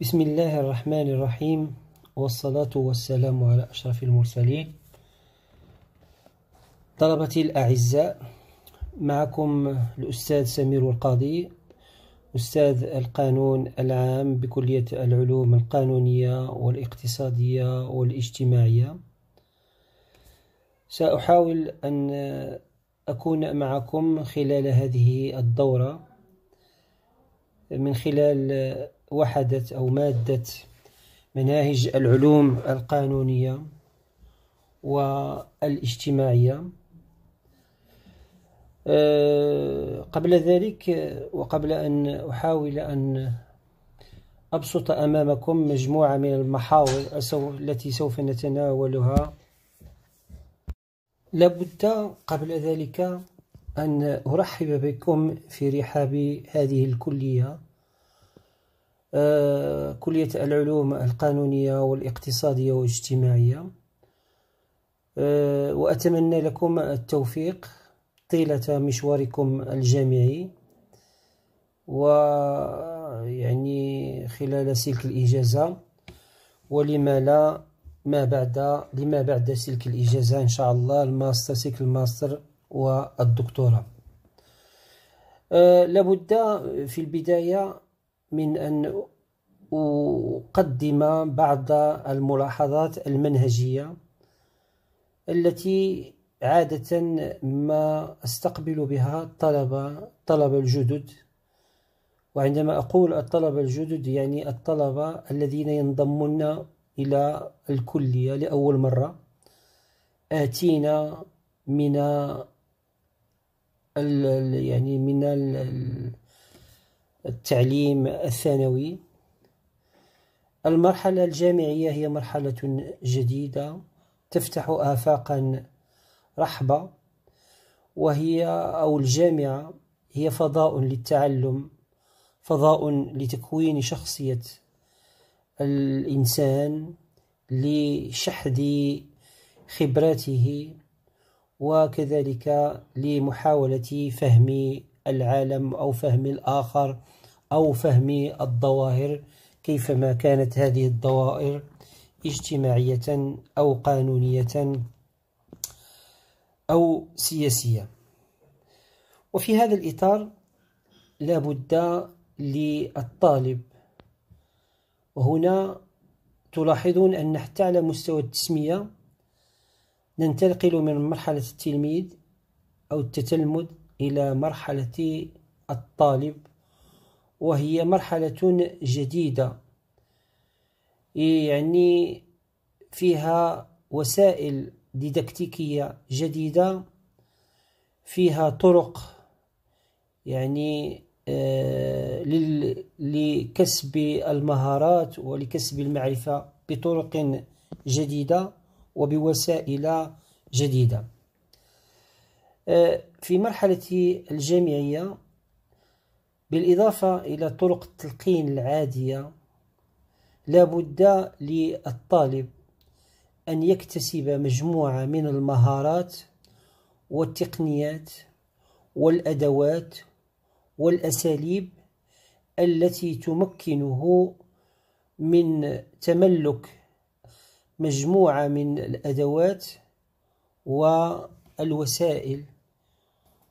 بسم الله الرحمن الرحيم والصلاة والسلام على أشرف المرسلين طلبتي الأعزاء معكم الأستاذ سمير القاضي أستاذ القانون العام بكلية العلوم القانونية والاقتصادية والاجتماعية سأحاول أن أكون معكم خلال هذه الدورة من خلال وحدة أو مادة مناهج العلوم القانونية والاجتماعية آه، قبل ذلك وقبل أن أحاول أن أبسط أمامكم مجموعة من المحاور التي سوف نتناولها لابد قبل ذلك أن أرحب بكم في رحاب هذه الكلية آه، كلية العلوم القانونية والاقتصادية والاجتماعية آه، وأتمنى لكم التوفيق طيلة مشواركم الجامعي ويعني خلال سلك الإجازة ولما لا ما بعد لما بعد سلك الإجازة إن شاء الله الماستر سلك الماستر والدكتوراه أه لابد في البداية من أن أقدم بعض الملاحظات المنهجية التي عادة ما أستقبل بها الطلبة طلبة الجدد وعندما أقول الطلبة الجدد يعني الطلبة الذين ينضمون إلى الكلية لأول مرة آتينا من ال يعني من ال التعليم الثانوي المرحلة الجامعية هي مرحلة جديدة تفتح آفاقا رحبة وهي أو الجامعة هي فضاء للتعلم فضاء لتكوين شخصية الإنسان لشحذ خبراته وكذلك لمحاولة فهم العالم أو فهم الآخر أو فهم الظواهر كيفما كانت هذه الظواهر اجتماعية أو قانونية أو سياسية وفي هذا الإطار لا بد للطالب وهنا تلاحظون أن حتى على مستوى التسمية ننتقل من مرحلة التلميذ أو التتلمذ إلى مرحلة الطالب وهي مرحلة جديدة يعني فيها وسائل ديدكتيكية جديدة فيها طرق يعني آه، لكسب المهارات ولكسب المعرفة بطرق جديدة وبوسائل جديدة آه، في مرحلة الجامعية بالإضافة إلى طرق التلقين العادية لابد للطالب أن يكتسب مجموعة من المهارات والتقنيات والأدوات والأساليب التي تمكنه من تملك مجموعة من الأدوات والوسائل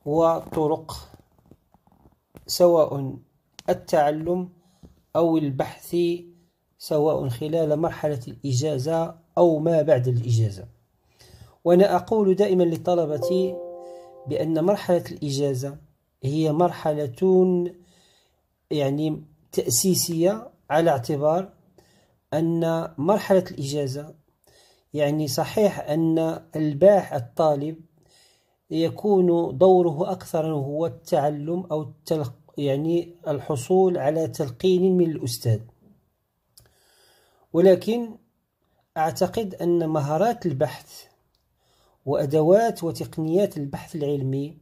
وطرق سواء التعلم أو البحث سواء خلال مرحلة الإجازة أو ما بعد الإجازة وأنا أقول دائما للطلبة بأن مرحلة الإجازة هي مرحلة يعني تأسيسية على اعتبار أن مرحلة الإجازة يعني صحيح أن الباح الطالب يكون دوره أكثر هو التعلم أو التلقي يعني الحصول على تلقين من الأستاذ ولكن أعتقد أن مهارات البحث وأدوات وتقنيات البحث العلمي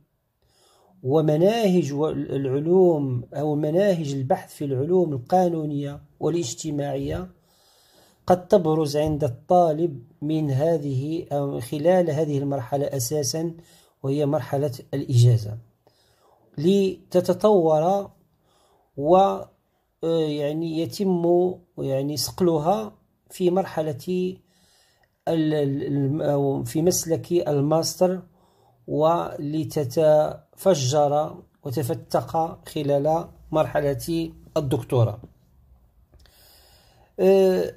ومناهج العلوم أو مناهج البحث في العلوم القانونية والاجتماعية قد تبرز عند الطالب من هذه أو خلال هذه المرحلة أساسا وهي مرحلة الإجازة لتتطور و آه، يعني يتم يعني صقلها في مرحلة في مسلك الماستر ولتتفجر وتفتق خلال مرحلة الدكتوراه آه،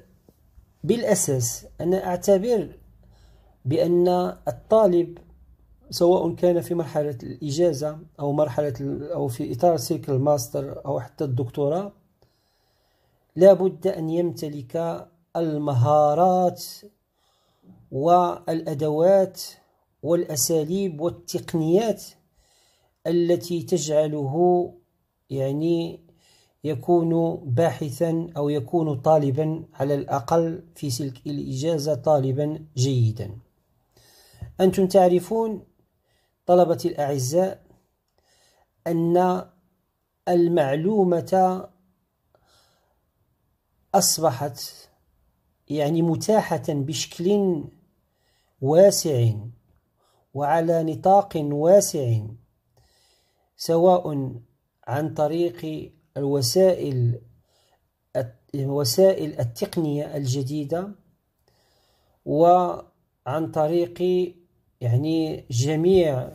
بالأساس أنا أعتبر بأن الطالب سواء كان في مرحلة الإجازة أو مرحلة أو في إطار سيكل الماستر أو حتى الدكتوراه لابد أن يمتلك المهارات والأدوات والأساليب والتقنيات التي تجعله يعني يكون باحثا أو يكون طالبا على الأقل في سلك الإجازة طالبا جيدا أنتم تعرفون طلبتي الأعزاء أن المعلومة أصبحت يعني متاحة بشكل واسع وعلى نطاق واسع سواء عن طريق الوسائل وسائل التقنية الجديدة وعن طريق يعني جميع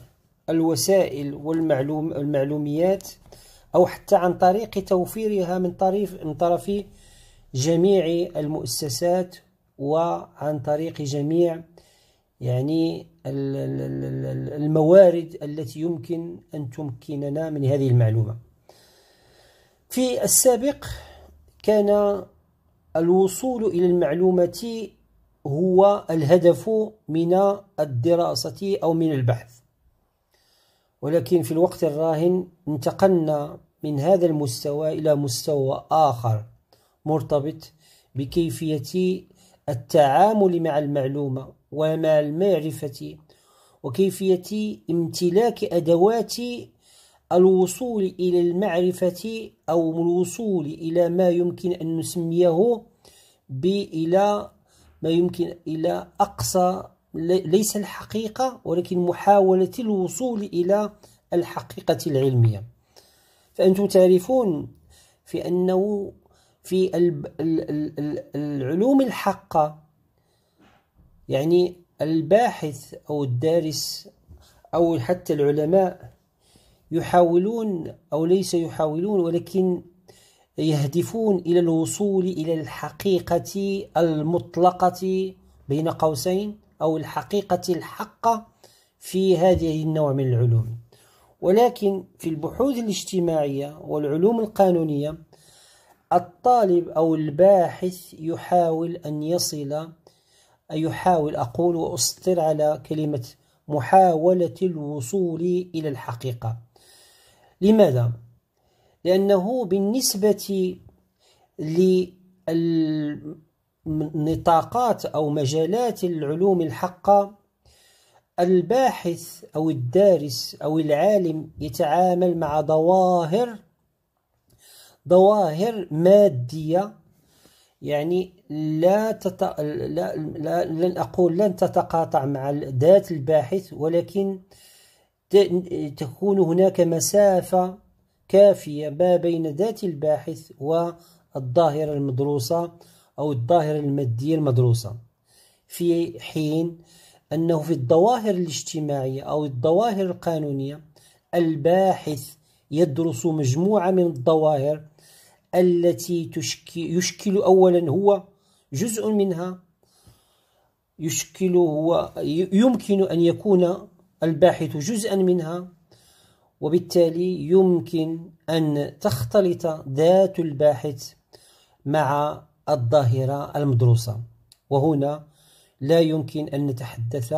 الوسائل والمعلوميات أو حتى عن طريق توفيرها من طرف من طرف جميع المؤسسات وعن طريق جميع يعني الموارد التي يمكن أن تمكننا من هذه المعلومة في السابق كان الوصول إلى المعلومة هو الهدف من الدراسة أو من البحث ولكن في الوقت الراهن انتقلنا من هذا المستوى إلى مستوى آخر مرتبط بكيفية التعامل مع المعلومة ومع المعرفة وكيفية امتلاك أدوات الوصول إلى المعرفة أو الوصول إلى ما يمكن أن نسميه بإلى ما يمكن إلى أقصى ليس الحقيقة ولكن محاولة الوصول إلى الحقيقة العلمية فأنتم تعرفون في أنه في العلوم الحقة يعني الباحث أو الدارس أو حتى العلماء يحاولون أو ليس يحاولون ولكن يهدفون إلى الوصول إلى الحقيقة المطلقة بين قوسين أو الحقيقة الحقة في هذه النوع من العلوم ولكن في البحوث الاجتماعية والعلوم القانونية الطالب أو الباحث يحاول أن يصل يحاول أقول وأسطر على كلمة محاولة الوصول إلى الحقيقة لماذا؟ لأنه بالنسبة للنطاقات أو مجالات العلوم الحقة الباحث أو الدارس أو العالم يتعامل مع ظواهر ظواهر مادية يعني لا, تت... لا... لا لن أقول لن تتقاطع مع ذات الباحث ولكن تكون هناك مسافة كافية ما بين ذات الباحث والظاهرة المدروسة أو الظاهرة المادية المدروسة في حين أنه في الظواهر الاجتماعية أو الظواهر القانونية الباحث يدرس مجموعة من الظواهر التي تشكي يشكل أولا هو جزء منها يشكل هو يمكن أن يكون الباحث جزءا منها وبالتالي يمكن أن تختلط ذات الباحث مع الظاهرة المدروسة وهنا لا يمكن أن نتحدث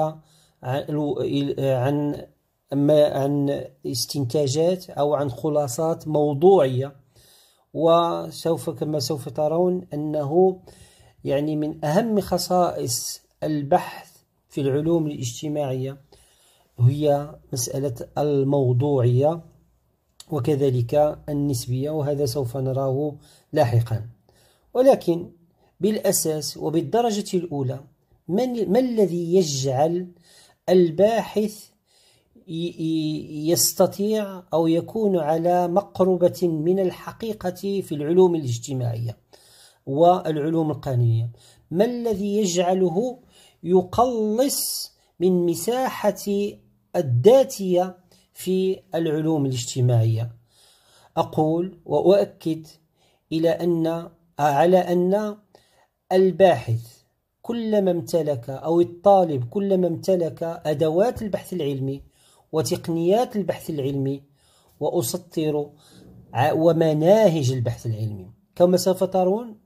عن عن استنتاجات أو عن خلاصات موضوعية وسوف كما سوف ترون أنه يعني من أهم خصائص البحث في العلوم الاجتماعية هي مسألة الموضوعية وكذلك النسبية وهذا سوف نراه لاحقا ولكن بالأساس وبالدرجة الأولى من ما الذي يجعل الباحث يستطيع أو يكون على مقربة من الحقيقة في العلوم الاجتماعية والعلوم القانونية ما الذي يجعله يقلص من مساحة الذاتية في العلوم الاجتماعية أقول وأؤكد إلى أن على أن الباحث كلما امتلك أو الطالب كلما امتلك أدوات البحث العلمي وتقنيات البحث العلمي وأسطر ومناهج البحث العلمي كما سوف ترون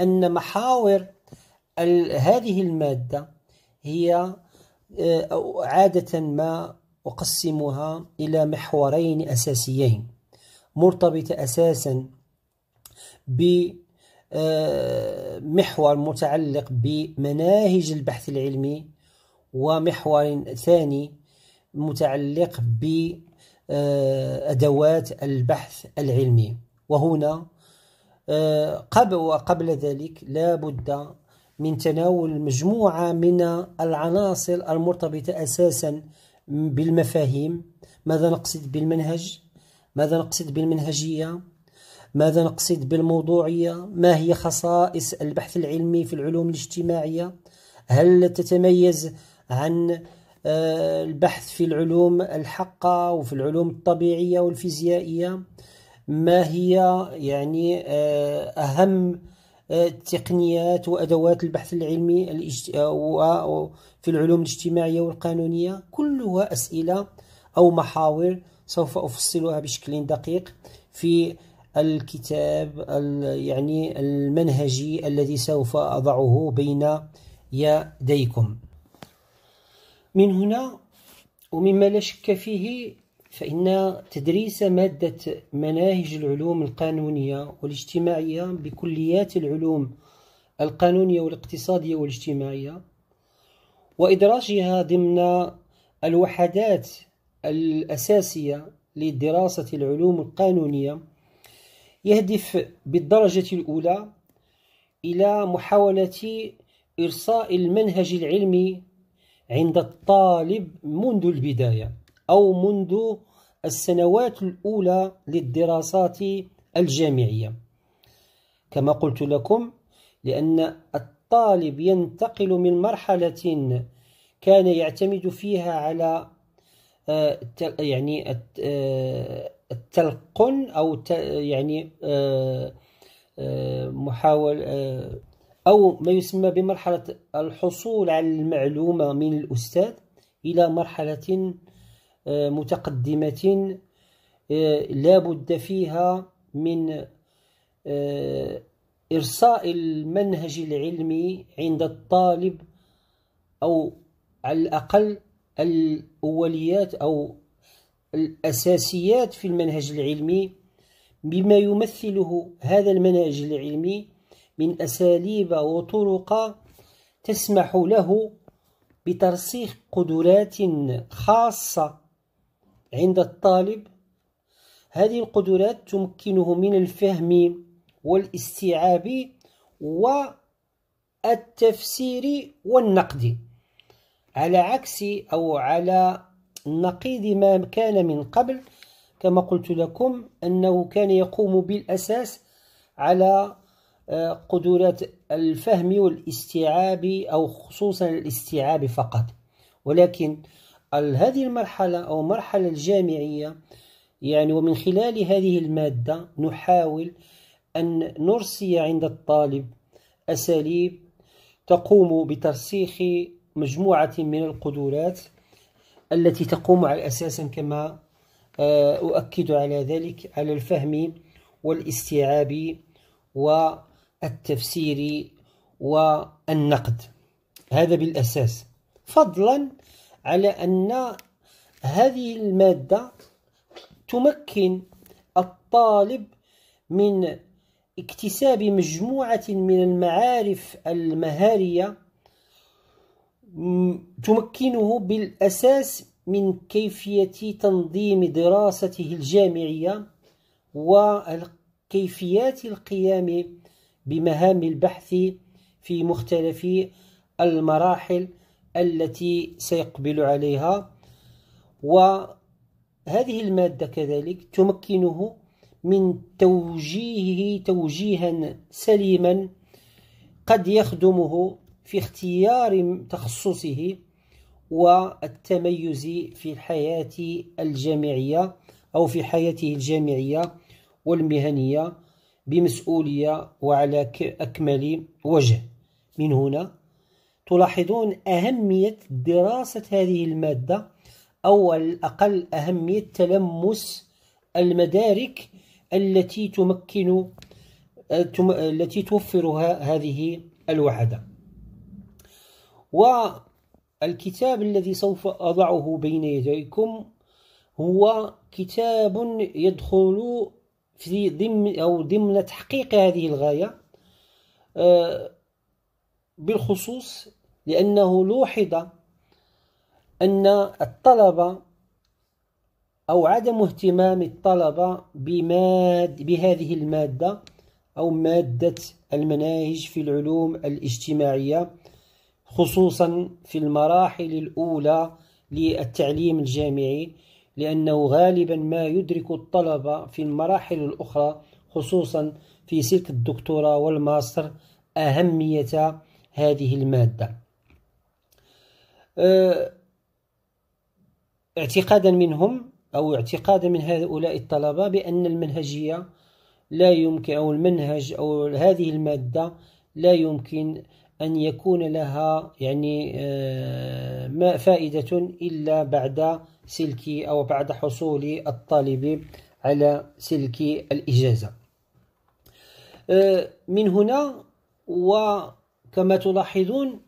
أن محاور هذه المادة هي آه، عادة ما أقسمها إلى محورين أساسيين مرتبطة أساسا بمحور آه، متعلق بمناهج البحث العلمي ومحور ثاني متعلق بأدوات آه، البحث العلمي وهنا قبل وقبل ذلك لا بد من تناول مجموعة من العناصر المرتبطة أساسا بالمفاهيم ماذا نقصد بالمنهج ماذا نقصد بالمنهجية ماذا نقصد بالموضوعية ما هي خصائص البحث العلمي في العلوم الاجتماعية هل تتميز عن آه، البحث في العلوم الحقة وفي العلوم الطبيعية والفيزيائية ما هي يعني آه، أهم التقنيات وأدوات البحث العلمي وفي العلوم الاجتماعية والقانونية كلها أسئلة أو محاور سوف أفصلها بشكل دقيق في الكتاب يعني المنهجي الذي سوف أضعه بين يديكم من هنا ومما لا شك فيه فإن تدريس مادة مناهج العلوم القانونية والاجتماعية بكليات العلوم القانونية والاقتصادية والاجتماعية وإدراجها ضمن الوحدات الأساسية لدراسة العلوم القانونية يهدف بالدرجة الأولى إلى محاولة إرساء المنهج العلمي عند الطالب منذ البداية أو منذ السنوات الأولى للدراسات الجامعية كما قلت لكم لأن الطالب ينتقل من مرحلة كان يعتمد فيها على آه، يعني آه، التلقن أو يعني آه، محاول أو ما يسمى بمرحلة الحصول على المعلومة من الأستاذ إلى مرحلة متقدمة آه، لا بد فيها من آه، إرساء المنهج العلمي عند الطالب أو على الأقل الأوليات أو الأساسيات في المنهج العلمي بما يمثله هذا المنهج العلمي من أساليب وطرق تسمح له بترسيخ قدرات خاصة عند الطالب هذه القدرات تمكنه من الفهم والاستيعاب والتفسير والنقد على عكس أو على نقيض ما كان من قبل كما قلت لكم أنه كان يقوم بالأساس على آه، قدرات الفهم والاستيعاب أو خصوصا الاستيعاب فقط ولكن هذه المرحلة أو المرحلة الجامعية يعني ومن خلال هذه المادة نحاول أن نرسي عند الطالب أساليب تقوم بترسيخ مجموعة من القدرات التي تقوم على أساسا كما آه، أؤكد على ذلك على الفهم والاستيعاب والتفسير والنقد هذا بالأساس فضلا على أن هذه المادة تمكن الطالب من اكتساب مجموعة من المعارف المهارية تمكنه بالأساس من كيفية تنظيم دراسته الجامعية وكيفيات القيام بمهام البحث في مختلف المراحل التي سيقبل عليها وهذه المادة كذلك تمكنه من توجيهه توجيها سليما قد يخدمه في اختيار تخصصه والتميز في الحياة الجامعية أو في حياته الجامعية والمهنية بمسؤولية وعلى أكمل وجه من هنا تلاحظون أهمية دراسة هذه المادة أو على الأقل أهمية تلمس المدارك التي تمكن التي توفرها هذه الوحدة والكتاب الذي سوف أضعه بين يديكم هو كتاب يدخل في ضمن أو ضمن تحقيق هذه الغاية آه، بالخصوص لأنه لوحظ أن الطلبة أو عدم اهتمام الطلبة بماد بهذه المادة أو مادة المناهج في العلوم الاجتماعية خصوصا في المراحل الأولى للتعليم الجامعي لأنه غالبا ما يدرك الطلبة في المراحل الأخرى خصوصا في سلك الدكتوراه والماستر أهمية هذه المادة أه، اعتقادا منهم أو اعتقادا من هؤلاء الطلبة بأن المنهجية لا يمكن أو المنهج أو هذه المادة لا يمكن أن يكون لها يعني أه، ما فائدة إلا بعد سلك أو بعد حصول الطالب على سلك الإجازة أه، من هنا و كما تلاحظون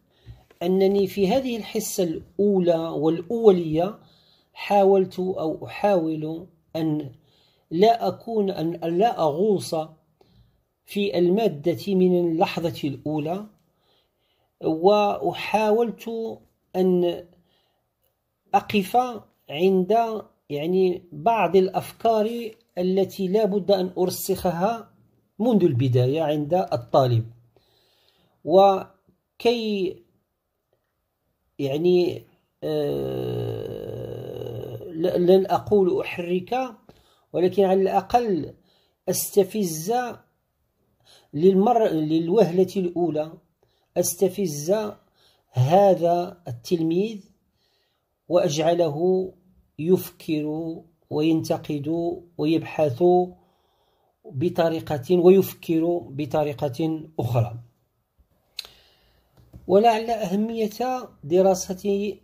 أنني في هذه الحصة الأولى والأولية حاولت أو أحاول أن لا أكون أن لا أغوص في المادة من اللحظة الأولى وحاولت أن أقف عند يعني بعض الأفكار التي لا بد أن أرسخها منذ البداية عند الطالب وكي يعني آه، لن أقول أحرك ولكن على الأقل أستفز للمر للوهلة الأولى أستفز هذا التلميذ وأجعله يفكر وينتقد ويبحث بطريقة ويفكر بطريقة أخرى ولعل أهمية دراسة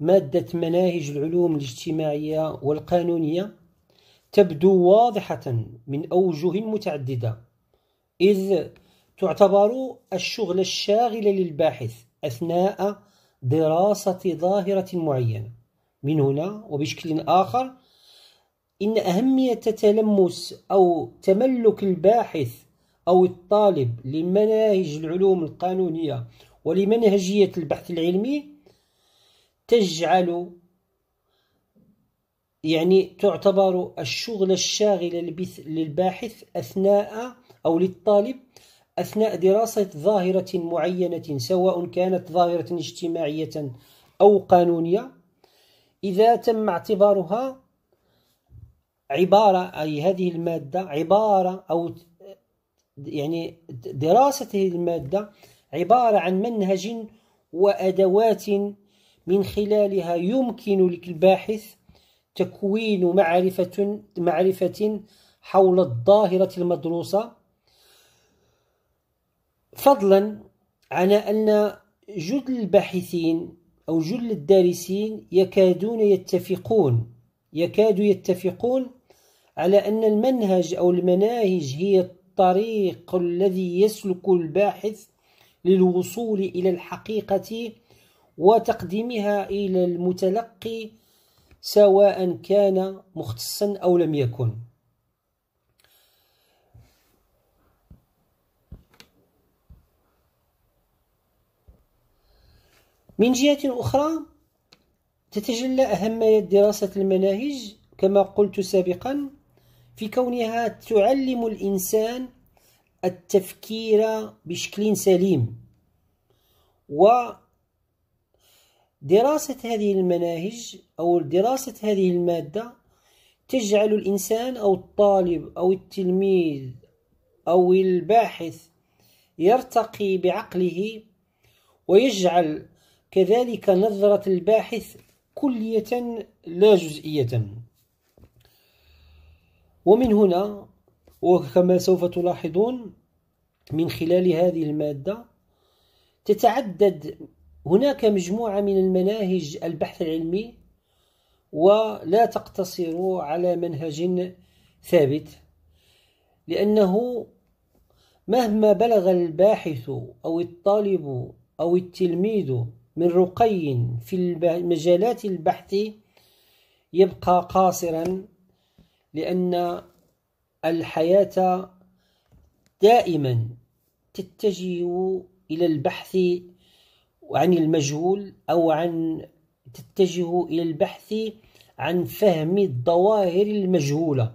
مادة مناهج العلوم الاجتماعية والقانونية تبدو واضحة من أوجه متعددة إذ تعتبر الشغل الشاغل للباحث أثناء دراسة ظاهرة معينة من هنا وبشكل آخر إن أهمية تلمس أو تملك الباحث أو الطالب لمناهج العلوم القانونية ولمنهجية البحث العلمي تجعل يعني تعتبر الشغل الشاغل للباحث أثناء أو للطالب أثناء دراسة ظاهرة معينة سواء كانت ظاهرة اجتماعية أو قانونية إذا تم اعتبارها عبارة أي هذه المادة عبارة أو يعني دراسة هذه المادة عبارة عن منهج وأدوات من خلالها يمكن للباحث تكوين معرفة معرفة حول الظاهرة المدروسة فضلا عن أن جل الباحثين أو جل الدارسين يكادون يتفقون يكاد يتفقون على أن المنهج أو المناهج هي الطريق الذي يسلك الباحث للوصول إلى الحقيقة وتقديمها إلى المتلقي سواء كان مختصا أو لم يكن من جهة أخرى تتجلى أهمية دراسة المناهج كما قلت سابقا في كونها تعلم الإنسان التفكير بشكل سليم و دراسة هذه المناهج أو دراسة هذه المادة تجعل الإنسان أو الطالب أو التلميذ أو الباحث يرتقي بعقله ويجعل كذلك نظرة الباحث كلية لا جزئية ومن هنا وكما سوف تلاحظون من خلال هذه المادة تتعدد هناك مجموعة من المناهج البحث العلمي ولا تقتصر على منهج ثابت لأنه مهما بلغ الباحث أو الطالب أو التلميذ من رقي في مجالات البحث يبقى قاصرا لأن الحياة دائما تتجه إلى البحث عن المجهول أو عن تتجه إلى البحث عن فهم الظواهر المجهولة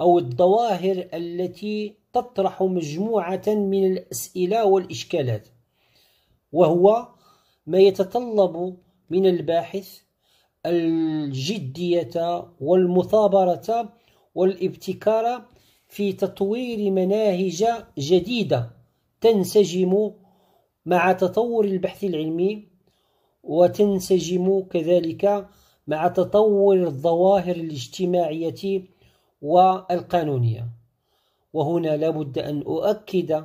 أو الظواهر التي تطرح مجموعة من الأسئلة والإشكالات وهو ما يتطلب من الباحث الجدية والمثابرة والابتكار في تطوير مناهج جديدة تنسجم مع تطور البحث العلمي وتنسجم كذلك مع تطور الظواهر الاجتماعية والقانونية وهنا لابد أن أؤكد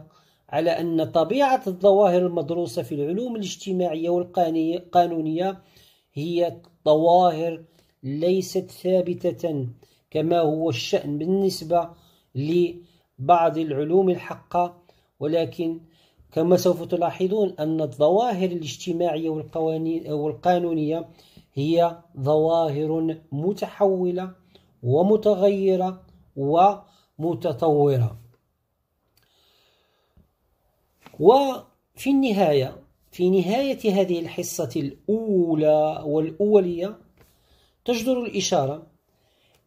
على أن طبيعة الظواهر المدروسة في العلوم الاجتماعية والقانونية هي ظواهر ليست ثابتة كما هو الشأن بالنسبة لبعض العلوم الحقة ولكن كما سوف تلاحظون أن الظواهر الاجتماعية والقوانين والقانونية هي ظواهر متحولة ومتغيرة ومتطورة وفي النهاية في نهاية هذه الحصة الأولى والأولية تجدر الإشارة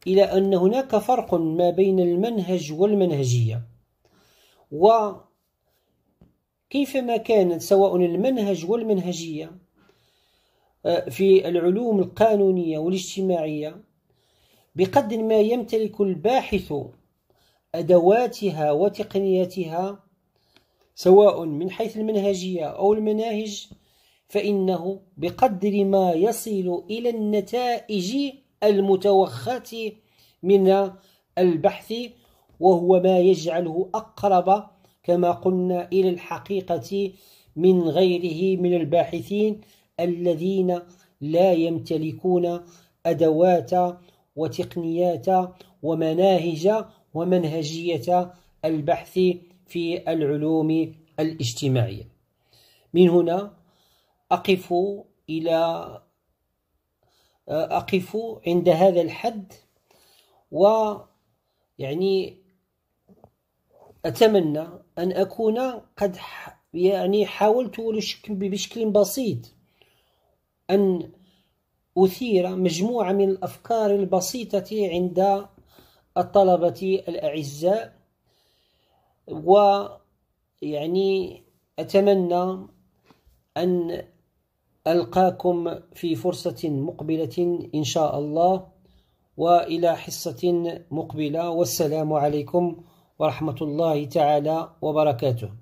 إلى أن هناك فرق ما بين المنهج والمنهجية وكيفما كانت سواء المنهج والمنهجية آه، في العلوم القانونية والاجتماعية بقدر ما يمتلك الباحث أدواتها وتقنياتها سواء من حيث المنهجية أو المناهج فإنه بقدر ما يصل إلى النتائج المتوخاة من البحث وهو ما يجعله أقرب كما قلنا إلى الحقيقة من غيره من الباحثين الذين لا يمتلكون أدوات وتقنيات ومناهج ومنهجية البحث في العلوم الاجتماعية من هنا أقف إلى أقف عند هذا الحد ويعني أتمنى أن أكون قد يعني حاولت بشكل بسيط أن أثير مجموعة من الأفكار البسيطة عند الطلبة الأعزاء ويعني أتمنى أن ألقاكم في فرصة مقبلة إن شاء الله وإلى حصة مقبلة والسلام عليكم ورحمة الله تعالى وبركاته